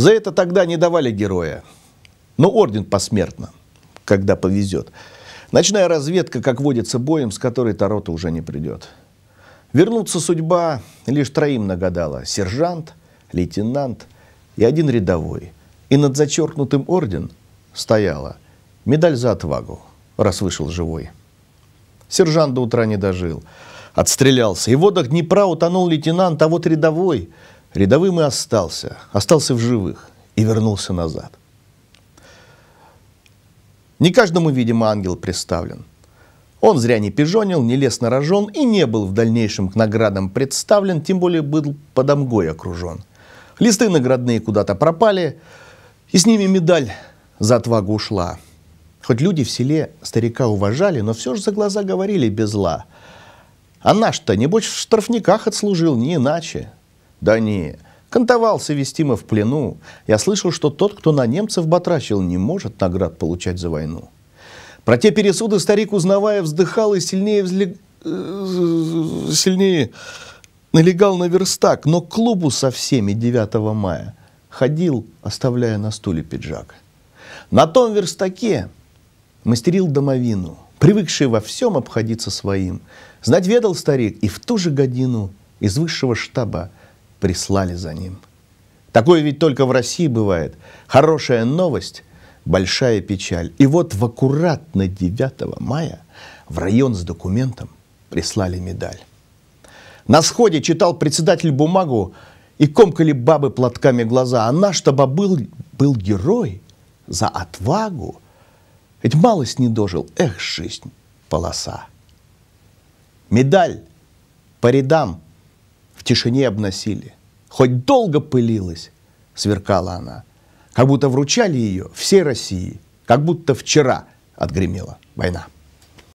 За это тогда не давали героя. Но орден посмертно, когда повезет. Ночная разведка, как водится, боем, с которой Тарота уже не придет. Вернуться судьба лишь троим нагадала. Сержант, лейтенант и один рядовой. И над зачеркнутым орден стояла медаль за отвагу, раз вышел живой. Сержант до утра не дожил. Отстрелялся. И в водах Днепра утонул лейтенант, а вот рядовой – Рядовым и остался, остался в живых и вернулся назад. Не каждому, видимо, ангел представлен. Он зря не пижонил, не лез на рожон и не был в дальнейшем к наградам представлен, тем более был под омгой окружен. Листы наградные куда-то пропали, и с ними медаль за отвагу ушла. Хоть люди в селе старика уважали, но все же за глаза говорили без зла. А наш-то, небось, в штрафниках отслужил, не иначе. Да не, кантовался вестимо в плену. Я слышал, что тот, кто на немцев батрачил, не может наград получать за войну. Про те пересуды старик, узнавая, вздыхал и сильнее, взлег... Э, сильнее налегал на верстак, но к клубу со всеми 9 мая ходил, оставляя на стуле пиджак. На том верстаке мастерил домовину, привыкший во всем обходиться своим. Знать ведал старик, и в ту же годину из высшего штаба прислали за ним. Такое ведь только в России бывает. Хорошая новость, большая печаль. И вот в аккуратно 9 мая в район с документом прислали медаль. На сходе читал председатель бумагу и комкали бабы платками глаза. А наш-то был, был герой за отвагу. Ведь малость не дожил. Эх, жизнь, полоса. Медаль по рядам – в тишине обносили. Хоть долго пылилась, сверкала она, как будто вручали ее всей России, как будто вчера отгремела война.